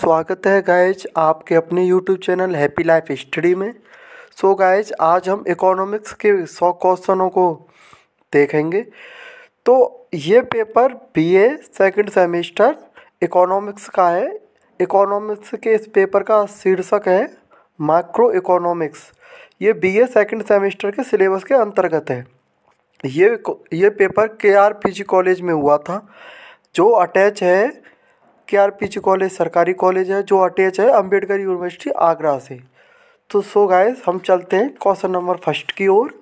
स्वागत है गायज आपके अपने YouTube channel happy life history में सो so गायज आज हम इकोनॉमिक्स के सौ क्वेश्चनों को देखेंगे तो ये paper BA second semester economics का है इकोनॉमिक्स के इस पेपर का शीर्षक है माइक्रो इकोनॉमिक्स ये बीए सेकंड सेमेस्टर के सिलेबस के अंतर्गत है ये ये पेपर के आर पी जी कॉलेज में हुआ था जो अटैच है K R P G college सरकारी कॉलेज है जो अटैच है अंबेडकर यूनिवर्सिटी आगरा से तो सो गाइस हम चलते हैं क्वेश्चन नंबर फर्स्ट की ओर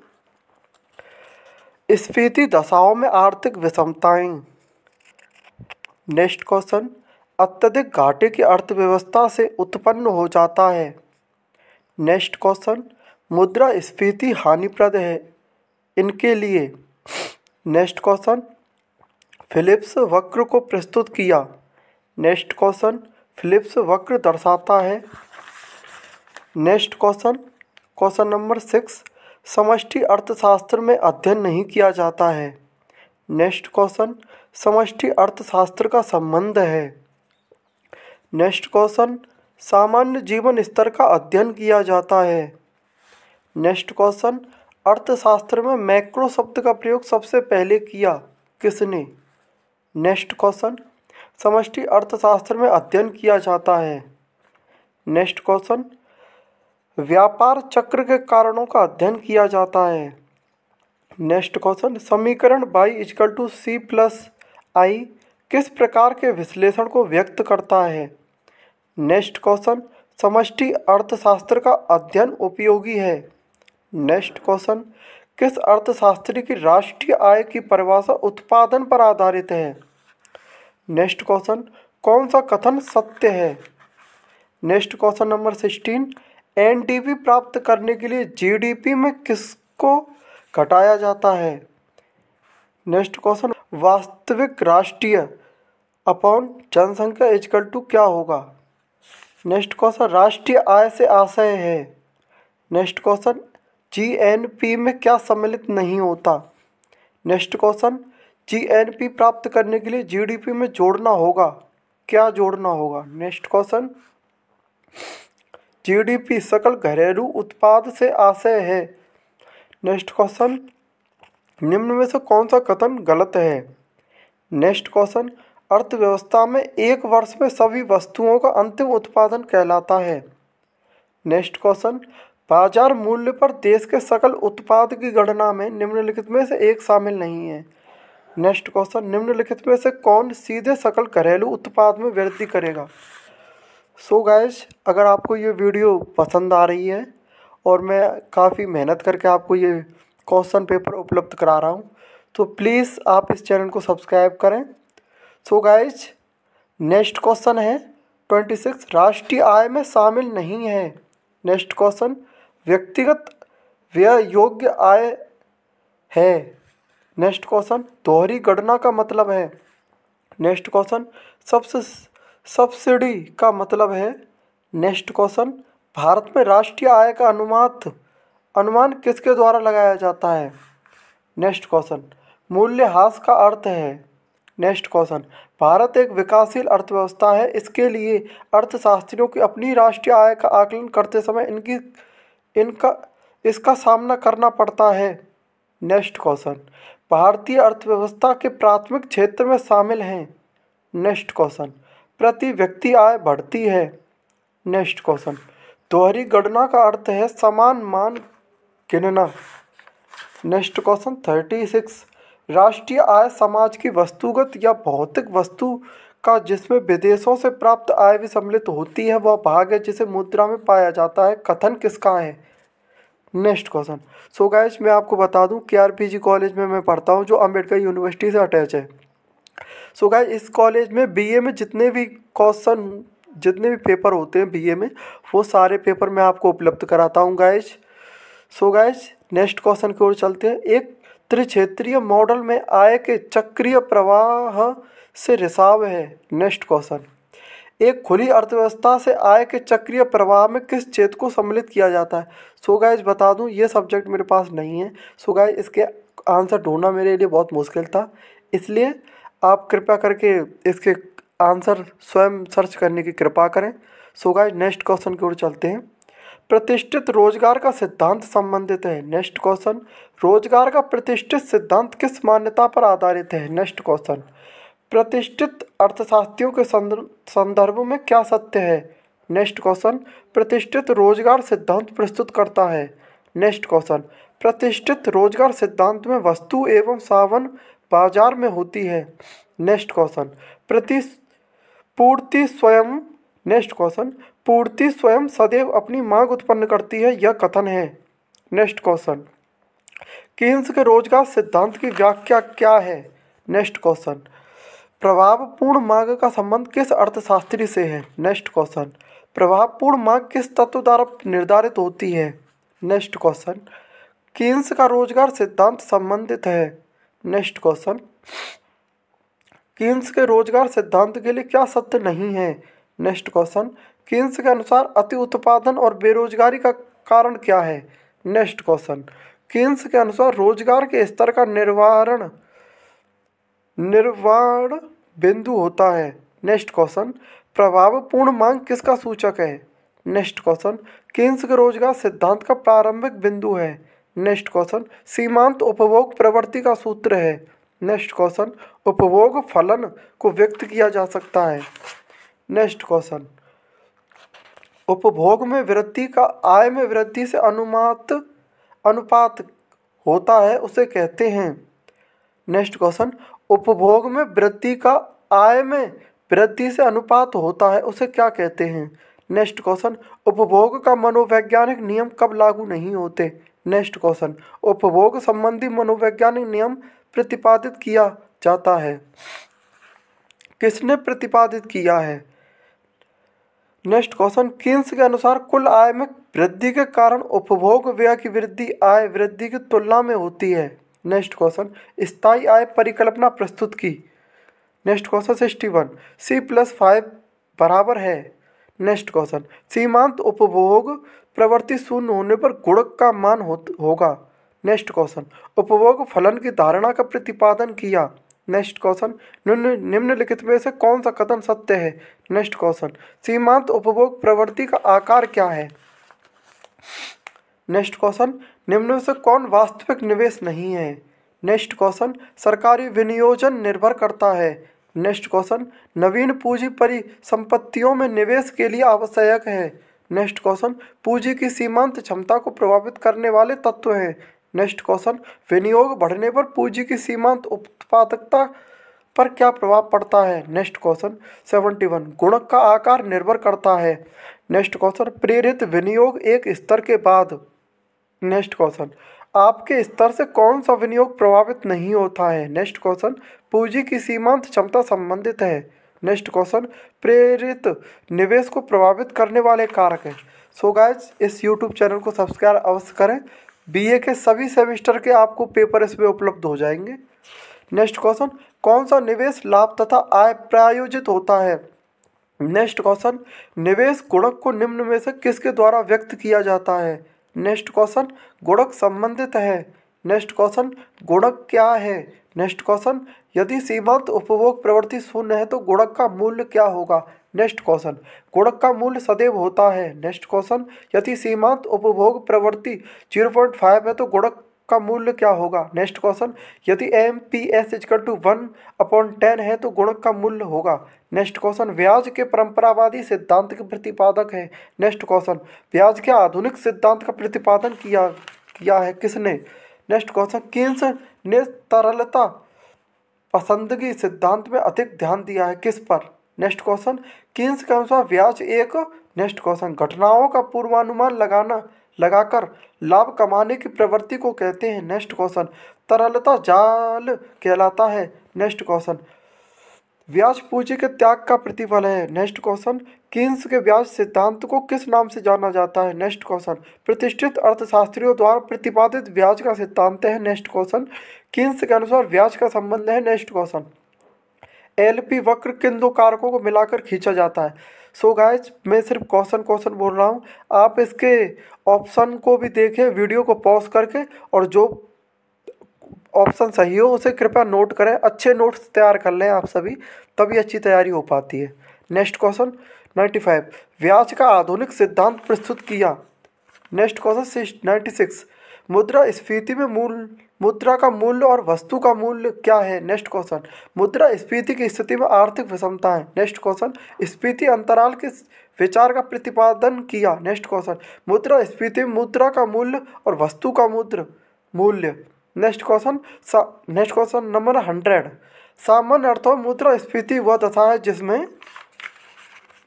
स्फीति दशाओं में आर्थिक विषमताएं नेक्स्ट क्वेश्चन अत्यधिक घाटे की अर्थव्यवस्था से उत्पन्न हो जाता है नेक्स्ट क्वेश्चन मुद्रा स्फीति हानिप्रद है इनके लिए नेक्स्ट क्वेश्चन फिलिप्स वक्र को प्रस्तुत किया नेक्स्ट क्वेश्चन फिलिप्स वक्र दर्शाता है next question question number six समष्टि अर्थशास्त्र में अध्ययन नहीं किया जाता है नेक्स्ट क्वेश्चन समष्टि अर्थशास्त्र का संबंध है नेक्स्ट क्वेश्चन सामान्य जीवन स्तर का अध्ययन किया जाता है नेक्स्ट क्वेश्चन अर्थशास्त्र में मैक्रो शब्द का प्रयोग सबसे पहले किया किसने नेक्स्ट क्वेश्चन समष्टि अर्थशास्त्र में अध्ययन किया जाता है नेक्स्ट क्वेश्चन व्यापार चक्र के कारणों का अध्ययन किया जाता है नेक्स्ट क्वेश्चन समीकरण Y equal to C plus I किस प्रकार के विश्लेषण को व्यक्त करता है नेक्स्ट क्वेश्चन समष्टि अर्थशास्त्र का अध्ययन उपयोगी है नेक्स्ट क्वेश्चन किस अर्थशास्त्री की राष्ट्रीय आय की परिभाषा उत्पादन पर आधारित है नेक्स्ट क्वेश्चन कौन सा कथन सत्य है next question number sixteen N प्राप्त करने के लिए जीडीपी में किसको घटाया जाता है नेक्स्ट क्वेश्चन वास्तविक राष्ट्रीय अपॉन जनसंख्या इजकल टू क्या होगा नेक्स्ट क्वेश्चन राष्ट्रीय आय से आशय है नेक्स्ट क्वेश्चन जीएनपी में क्या सम्मिलित नहीं होता नेक्स्ट क्वेश्चन जीएनपी प्राप्त करने के लिए जीडीपी में जोड़ना होगा क्या जोड़ना होगा नेक्स्ट क्वेश्चन जीडीपी सकल घरेलू उत्पाद से आशय है नेक्स्ट क्वेश्चन निम्न में से कौन सा कथन गलत है नेक्स्ट क्वेश्चन अर्थव्यवस्था में एक वर्ष में सभी वस्तुओं का अंतिम उत्पादन कहलाता है नेक्स्ट क्वेश्चन बाजार मूल्य पर देश के सकल उत्पाद की गणना में निम्नलिखित में से एक शामिल नहीं है नेक्स्ट क्वेश्चन निम्नलिखित में से कौन सीधे सकल घरेलू उत्पाद में वृद्धि करेगा सो so गैश अगर आपको ये वीडियो पसंद आ रही है और मैं काफ़ी मेहनत करके आपको ये क्वेश्चन पेपर उपलब्ध करा रहा हूँ तो प्लीज़ आप इस चैनल को सब्सक्राइब करें सो गाइज नेक्स्ट क्वेश्चन है ट्वेंटी सिक्स राष्ट्रीय आय में शामिल नहीं है नेक्स्ट क्वेश्चन व्यक्तिगत व्यय योग्य आय है नेक्स्ट क्वेश्चन दोहरी गणना का मतलब है नेक्स्ट क्वेश्चन सबसे सब्सिडी का मतलब है नेक्स्ट क्वेश्चन भारत में राष्ट्रीय आय का अनुमात अनुमान किसके द्वारा लगाया जाता है नेक्स्ट क्वेश्चन मूल्यह्रास का अर्थ है नेक्स्ट क्वेश्चन भारत एक विकासशील अर्थव्यवस्था है इसके लिए अर्थशास्त्रियों की अपनी राष्ट्रीय आय का आकलन करते समय इनकी इनका इसका सामना करना पड़ता है नेक्स्ट क्वेश्चन भारतीय अर्थव्यवस्था के प्राथमिक क्षेत्र में शामिल हैं नेक्स्ट क्वेश्चन प्रति व्यक्ति आय बढ़ती है नेक्स्ट क्वेश्चन दोहरी गणना का अर्थ है समान मान गिनना नेक्स्ट क्वेश्चन थर्टी सिक्स राष्ट्रीय आय समाज की वस्तुगत या भौतिक वस्तु का जिसमें विदेशों से प्राप्त आय भी सम्मिलित होती है वह भाग है जिसे मुद्रा में पाया जाता है कथन किसका है नेक्स्ट क्वेश्चन सो गैस मैं आपको बता दूं के आर कॉलेज में मैं पढ़ता हूं जो अम्बेडकर यूनिवर्सिटी से अटैच है सो so गाइज इस कॉलेज में बीए में जितने भी क्वेश्चन जितने भी पेपर होते हैं बीए में वो सारे पेपर मैं आपको उपलब्ध कराता हूँ guys so guys next question की ओर चलते हैं एक त्रिक्षेत्रीय मॉडल में आय के चक्रीय प्रवाह से रिसाव है नेक्स्ट क्वेश्चन एक खुली अर्थव्यवस्था से आय के चक्रीय प्रवाह में किस क्षेत्र को सम्मिलित किया जाता है सो so गाइज बता दूं ये सब्जेक्ट मेरे पास नहीं है सो so गाइज इसके आंसर ढूंढना मेरे लिए बहुत मुश्किल था इसलिए आप कृपया करके इसके आंसर स्वयं सर्च करने की कृपा करें so so guys next question की ओर चलते हैं प्रतिष्ठित रोजगार का सिद्धांत संबंधित है नेक्स्ट क्वेश्चन रोजगार का प्रतिष्ठित सिद्धांत किस मान्यता पर आधारित है नेक्स्ट क्वेश्चन प्रतिष्ठित अर्थशास्त्रियों के संदर्भ में क्या सत्य है नेक्स्ट क्वेश्चन प्रतिष्ठित रोजगार सिद्धांत प्रस्तुत करता है नेक्स्ट क्वेश्चन प्रतिष्ठित रोजगार सिद्धांत में वस्तु एवं सावन बाजार में होती है नेक्स्ट क्वेश्चन प्रति पूर्ति स्वयं नेक्स्ट क्वेश्चन पूर्ति स्वयं सदैव अपनी मांग उत्पन्न करती है यह कथन है नेक्स्ट क्वेश्चन किन्स के रोजगार सिद्धांत की व्याख्या क्या है नेक्स्ट क्वेश्चन प्रभावपूर्ण मार्ग का संबंध किस अर्थशास्त्री से है नेक्स्ट क्वेश्चन प्रभावपूर्ण मार्ग किस तत्व द्वारा निर्धारित होती है नेक्स्ट क्वेश्चन किन्स का रोजगार सिद्धांत संबंधित है नेक्स्ट क्वेश्चन किन्स के रोजगार सिद्धांत के लिए क्या सत्य नहीं है नेक्स्ट क्वेश्चन किन्स के अनुसार अति उत्पादन और बेरोजगारी का कारण क्या है नेक्स्ट क्वेश्चन किन्स के अनुसार रोजगार के स्तर का निर्वारण निर्वाण बिंदु होता है नेक्स्ट क्वेश्चन प्रभावपूर्ण मांग किसका सूचक है नेक्स्ट क्वेश्चन किन्स के रोजगार सिद्धांत का प्रारंभिक बिंदु है नेक्स्ट क्वेश्चन सीमांत उपभोग प्रवृत्ति का सूत्र है नेक्स्ट क्वेश्चन उपभोग फलन को व्यक्त किया जा सकता है नेक्स्ट क्वेश्चन उपभोग में वृद्धि का आय में वृद्धि से अनुमात अनुपात होता है उसे कहते हैं नेक्स्ट क्वेश्चन उपभोग में वृद्धि का आय में वृद्धि से अनुपात होता है उसे क्या कहते हैं नेक्स्ट क्वेश्चन उपभोग का मनोवैज्ञानिक नियम कब लागू नहीं होते नेक्स्ट क्वेश्चन उपभोग संबंधी मनोवैज्ञानिक नियम प्रतिपादित किया जाता है किसने प्रतिपादित किया है नेक्स्ट क्वेश्चन किन्स के अनुसार कुल आय में वृद्धि के कारण उपभोग व्यय की वृद्धि आय वृद्धि की तुलना में होती है नेक्स्ट क्वेश्चन स्थायी आय परिकल्पना प्रस्तुत की next question sixty one C plus five बराबर है नेक्स्ट क्वेश्चन सीमांत उपभोग प्रवृत्ति शून्य होने पर गुणक का मान हो, होगा नेक्स्ट क्वेश्चन उपभोग फलन की धारणा का प्रतिपादन किया नेक्स्ट क्वेश्चन निम्न निम्नलिखित में से कौन सा कथन सत्य है नेक्स्ट क्वेश्चन सीमांत उपभोग प्रवृत्ति का आकार क्या है नेक्स्ट क्वेश्चन निम्न से कौन वास्तविक निवेश नहीं है नेक्स्ट क्वेश्चन सरकारी विनियोजन निर्भर करता है नेक्स्ट क्वेश्चन नवीन पूंजी परिसंपत्तियों में निवेश के लिए आवश्यक है नेक्स्ट क्वेश्चन पूंजी की सीमांत क्षमता को प्रभावित करने वाले तत्व हैं नेक्स्ट क्वेश्चन विनियोग बढ़ने पर पूंजी की सीमांत उत्पादकता पर क्या प्रभाव पड़ता है नेक्स्ट क्वेश्चन सेवेंटी वन गुणक का आकार निर्भर करता है नेक्स्ट क्वेश्चन प्रेरित विनियोग एक स्तर के बाद नेक्स्ट क्वेश्चन आपके स्तर से कौन सा विनियोग प्रभावित नहीं होता है नेक्स्ट क्वेश्चन पूंजी की सीमांत क्षमता संबंधित है नेक्स्ट क्वेश्चन प्रेरित निवेश को प्रभावित करने वाले कारक हैं सो गाइज इस यूट्यूब चैनल को सब्सक्राइब अवश्य करें बीए के सभी सेमिस्टर के आपको पेपर इसमें उपलब्ध हो जाएंगे नेक्स्ट क्वेश्चन कौन सा निवेश लाभ तथा आय प्रायोजित होता है नेक्स्ट क्वेश्चन निवेश गुणक को निम्न में से किसके द्वारा व्यक्त किया जाता है नेक्स्ट क्वेश्चन गुणक संबंधित है नेक्स्ट क्वेश्चन गुणक क्या है नेक्स्ट क्वेश्चन यदि सीमांत उपभोग प्रवृत्ति शून्य है तो गुणक का मूल्य क्या होगा नेक्स्ट क्वेश्चन गुणक का मूल्य सदैव होता है नेक्स्ट क्वेश्चन यदि सीमांत उपभोग प्रवृत्ति जीरो पॉइंट फाइव है तो गुणक का मूल्य क्या होगा नेक्स्ट क्वेश्चन यदि M P S equal to one upon ten है तो गुणक का मूल्य होगा नेक्स्ट क्वेश्चन ब्याज के परंपरावादी सिद्धांत के प्रतिपादक है नेक्स्ट क्वेश्चन ब्याज के आधुनिक सिद्धांत का प्रतिपादन किया किया है किसने नेक्स्ट क्वेश्चन किन्स ने तरलता पसंदगी सिद्धांत में अधिक ध्यान दिया है किस पर नेक्स्ट क्वेश्चन किन्स के अनुसार ब्याज एक नेक्स्ट क्वेश्चन घटनाओं का पूर्वानुमान लगाना लगाकर लाभ कमाने की प्रवृत्ति को कहते हैं नेक्स्ट क्वेश्चन तरलता जाल कहलाता है नेक्स्ट क्वेश्चन ब्याज पूंजी के त्याग का प्रतिफल है नेक्स्ट क्वेश्चन किन्स के ब्याज सिद्धांत को किस नाम से जाना जाता है नेक्स्ट क्वेश्चन प्रतिष्ठित अर्थशास्त्रियों द्वारा प्रतिपादित ब्याज का सिद्धांत है नेक्स्ट क्वेश्चन किन्स के अनुसार ब्याज का संबंध है नेक्स्ट क्वेश्चन एलपी वक्र किन दो कारकों को मिलाकर खींचा जाता है सो गाइज मैं सिर्फ क्वेश्चन क्वेश्चन बोल रहा हूँ आप इसके ऑप्शन को भी देखें वीडियो को पॉज करके और जो ऑप्शन सही हो उसे कृपया नोट करें अच्छे नोट्स तैयार कर लें आप सभी तभी अच्छी तैयारी हो पाती है नेक्स्ट क्वेश्चन नाइन्टी फाइव का आधुनिक सिद्धांत प्रस्तुत किया नेक्स्ट क्वेश्चन नाइन्टी सिक्स मुद्रा स्फीति में मूल मुद्रा का मूल्य और वस्तु का मूल्य क्या है नेक्स्ट क्वेश्चन मुद्रा स्फीति की स्थिति में आर्थिक विषमता है नेक्स्ट क्वेश्चन स्फीति अंतराल के विचार का प्रतिपादन किया नेक्स्ट क्वेश्चन मुद्रा स्फीति में मुद्रा का मूल्य और वस्तु का मुद्र मूल्य next question next question number hundred सामान्य अर्थों मुद्रा स्फीति वह दशा है जिसमें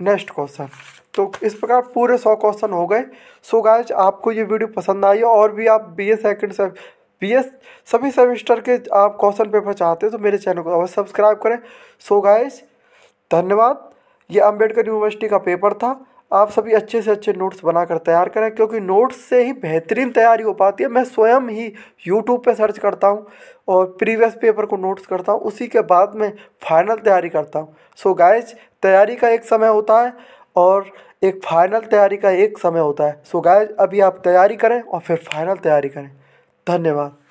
नेक्स्ट क्वेश्चन तो इस प्रकार पूरे सौ क्वेश्चन हो गए सो गायज आपको ये वीडियो पसंद आई और भी आप बी एस सेकेंड से बी एस सभी सेमिस्टर के आप क्वेश्चन पेपर चाहते हो तो मेरे चैनल को अवश्य सब्सक्राइब करें सो गायज धन्यवाद ये अम्बेडकर यूनिवर्सिटी का पेपर था आप सभी अच्छे से अच्छे नोट्स बनाकर तैयार करें क्योंकि नोट्स से ही बेहतरीन तैयारी हो पाती है मैं स्वयं ही यूट्यूब पे सर्च करता हूँ और प्रीवियस पेपर को नोट्स करता हूँ उसी के बाद मैं फाइनल तैयारी करता हूँ सो गाइज तैयारी का एक समय होता है और एक फ़ाइनल तैयारी का एक समय होता है सो गाय अभी आप तैयारी करें और फिर फाइनल तैयारी करें धन्यवाद